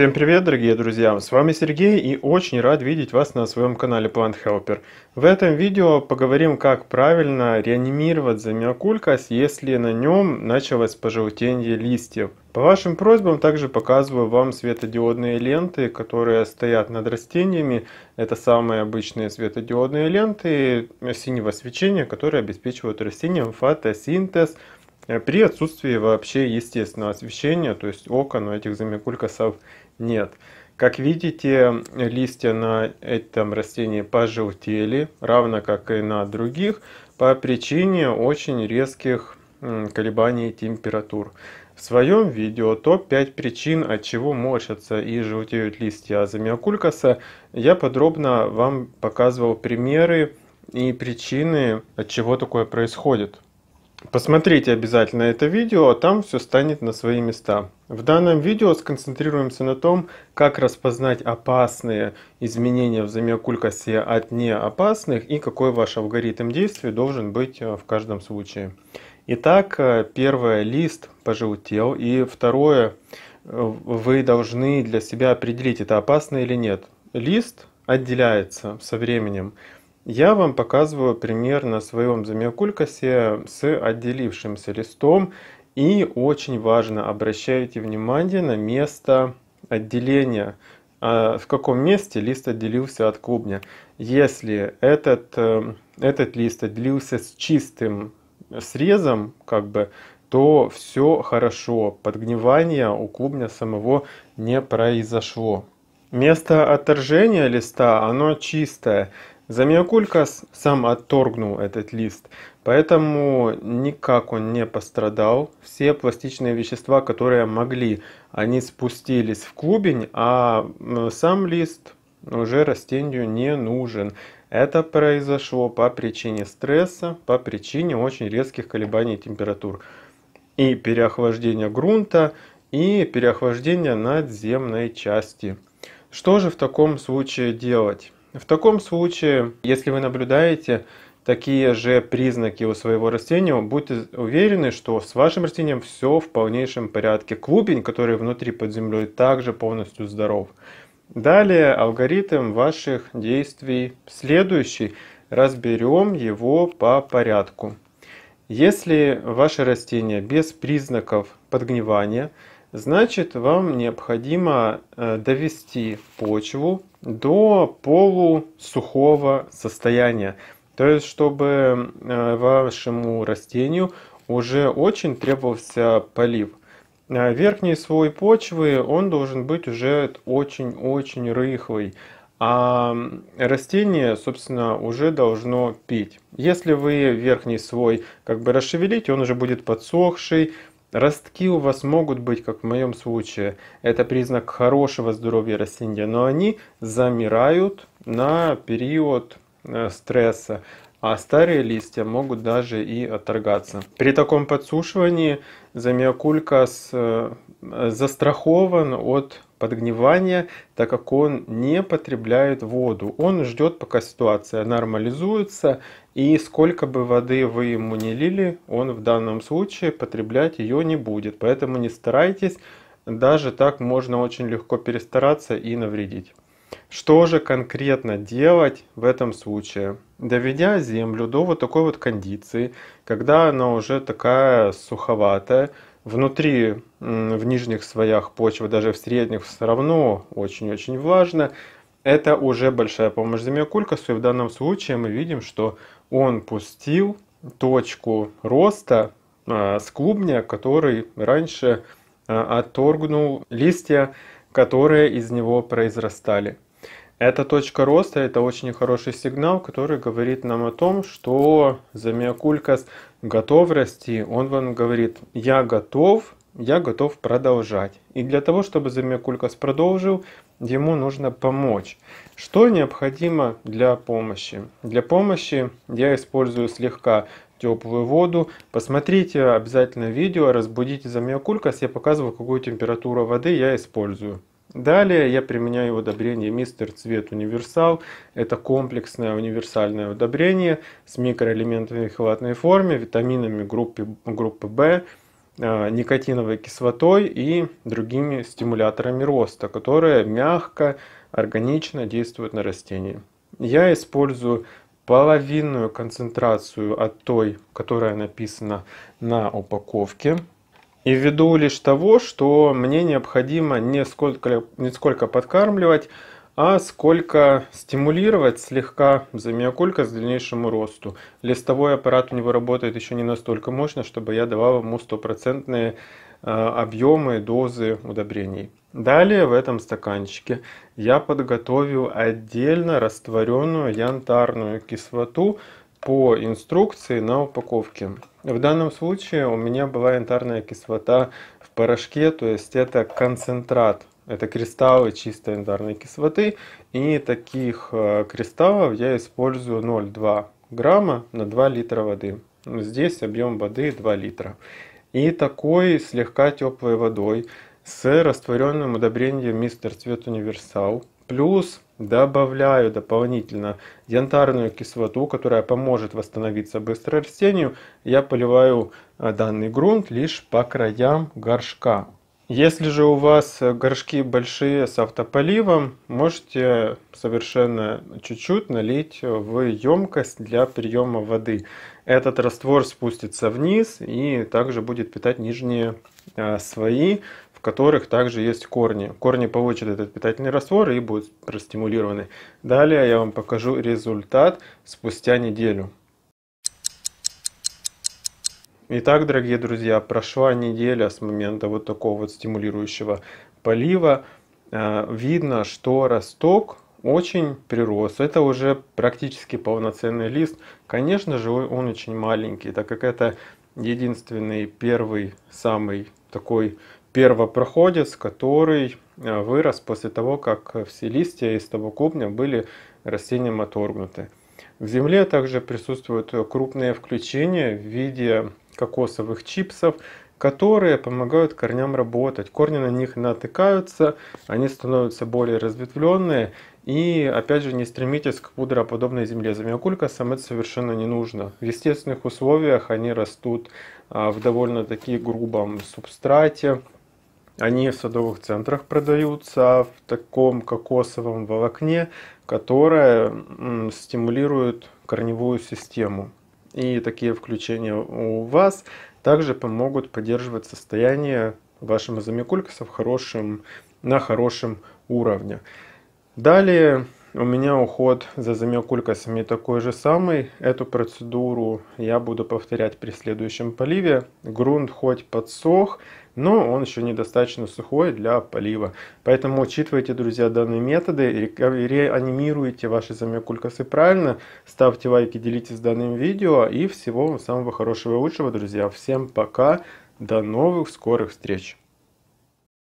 Всем привет, дорогие друзья! С вами Сергей и очень рад видеть вас на своем канале Plant Helper. В этом видео поговорим, как правильно реанимировать замиокулькас, если на нем началось пожелтение листьев. По вашим просьбам также показываю вам светодиодные ленты, которые стоят над растениями. Это самые обычные светодиодные ленты синего свечения, которые обеспечивают растениям фотосинтез э, при отсутствии вообще естественного освещения, то есть окон у этих замикулькасов нет. Как видите, листья на этом растении пожелтели, равно как и на других, по причине очень резких колебаний температур. В своем видео топ-5 причин, от чего морщатся и желтеют листья азомиокулькаса, я подробно вам показывал примеры и причины, от чего такое происходит. Посмотрите обязательно это видео, а там все станет на свои места. В данном видео сконцентрируемся на том, как распознать опасные изменения в замиокулькосе от неопасных и какой ваш алгоритм действий должен быть э, в каждом случае. Итак, э, первое, лист пожелтел, и второе, э, вы должны для себя определить, это опасно или нет. Лист отделяется со временем. Я вам показываю пример на своем замиокулькасе с отделившимся листом. И очень важно, обращайте внимание на место отделения. А, в каком месте лист отделился от клубня. Если этот, э, этот лист отделился с чистым срезом, как бы, то все хорошо. подгнивание у клубня самого не произошло. Место отторжения листа, оно чистое. Замиокулька сам отторгнул этот лист, поэтому никак он не пострадал. Все пластичные вещества, которые могли, они спустились в клубень, а сам лист уже растению не нужен. Это произошло по причине стресса, по причине очень резких колебаний температур и переохлаждения грунта, и переохлаждения надземной части. Что же в таком случае делать? В таком случае, если вы наблюдаете такие же признаки у своего растения, будьте уверены, что с вашим растением все в полнейшем порядке. Клубень, который внутри под землей, также полностью здоров. Далее алгоритм ваших действий следующий. Разберем его по порядку. Если ваше растение без признаков подгнивания – значит вам необходимо э, довести почву до полусухого состояния. То есть, чтобы э, вашему растению уже очень требовался полив. Э, верхний слой почвы, он должен быть уже очень-очень рыхлый. А растение, собственно, уже должно пить. Если вы верхний слой как бы расшевелите, он уже будет подсохший, Ростки у вас могут быть, как в моем случае, это признак хорошего здоровья растения, но они замирают на период э, стресса, а старые листья могут даже и отторгаться. При таком подсушивании замиокулька э, застрахован от подгнивания, так как он не потребляет воду. Он ждет, пока ситуация нормализуется, и сколько бы воды вы ему не лили, он в данном случае потреблять ее не будет. Поэтому не старайтесь, даже так можно очень легко перестараться и навредить. Что же конкретно делать в этом случае? Доведя землю до вот такой вот кондиции, когда она уже такая суховатая, Внутри, в нижних слоях почвы, даже в средних, все равно очень-очень влажно. Это уже большая помощь замиокулькасу, и в данном случае мы видим, что он пустил точку роста а, с клубня, который раньше а, отторгнул листья, которые из него произрастали. Эта точка роста – это очень хороший сигнал, который говорит нам о том, что замиокулькас готов расти, он вам говорит, я готов, я готов продолжать. И для того, чтобы Замекулькас продолжил, ему нужно помочь. Что необходимо для помощи? Для помощи я использую слегка теплую воду. Посмотрите обязательно видео, разбудите Замекулькас, я показываю, какую температуру воды я использую. Далее я применяю удобрение Мистер Цвет Универсал. Это комплексное универсальное удобрение с микроэлементами в хватной форме, витаминами группы, группы В, э, никотиновой кислотой и другими стимуляторами роста, которые мягко, органично действуют на растения. Я использую половинную концентрацию от той, которая написана на упаковке. И ввиду лишь того, что мне необходимо не сколько, не сколько подкармливать, а сколько стимулировать слегка замиокулька к дальнейшему росту. Листовой аппарат у него работает еще не настолько мощно, чтобы я давал ему стопроцентные а, объемы, дозы удобрений. Далее в этом стаканчике я подготовил отдельно растворенную янтарную кислоту, по инструкции на упаковке. В данном случае у меня была янтарная кислота в порошке, то есть это концентрат. Это кристаллы чистой янтарной кислоты. И таких э, кристаллов я использую 0,2 грамма на 2 литра воды. Здесь объем воды 2 литра. И такой слегка теплой водой с растворенным удобрением Мистер Цвет Универсал Плюс добавляю дополнительно янтарную кислоту, которая поможет восстановиться быстро растению. Я поливаю э, данный грунт лишь по краям горшка. Если же у вас э, горшки большие с автополивом, можете совершенно чуть-чуть налить в емкость для приема воды. Этот раствор спустится вниз и также будет питать нижние э, свои в которых также есть корни. Корни получат этот питательный раствор и будут простимулированы. Далее я вам покажу результат спустя неделю. Итак, дорогие друзья, прошла неделя с момента вот такого вот стимулирующего полива. Э, видно, что росток очень прирос. Это уже практически полноценный лист. Конечно же, он очень маленький, так как это единственный первый самый такой первопроходец, который э, вырос после того, как все листья из того клубня были растением оторгнуты. В земле также присутствуют крупные включения в виде кокосовых чипсов, которые помогают корням работать. Корни на них натыкаются, они становятся более разветвленные. И опять же не стремитесь к пудроподобной земле. Замиокулька сам это совершенно не нужно. В естественных условиях они растут а, в довольно-таки грубом субстрате, они в садовых центрах продаются а в таком кокосовом волокне, которое стимулирует корневую систему. И такие включения у вас также помогут поддерживать состояние вашего замикулькаса в хорошем, на хорошем уровне. Далее у меня уход за замиокулькасами такой же самый. Эту процедуру я буду повторять при следующем поливе. Грунт хоть подсох, но он еще недостаточно сухой для полива. Поэтому учитывайте, друзья, данные методы, реанимируйте ваши замекулькасы правильно, ставьте лайки, делитесь данным видео и всего вам самого хорошего и лучшего, друзья. Всем пока, до новых скорых встреч!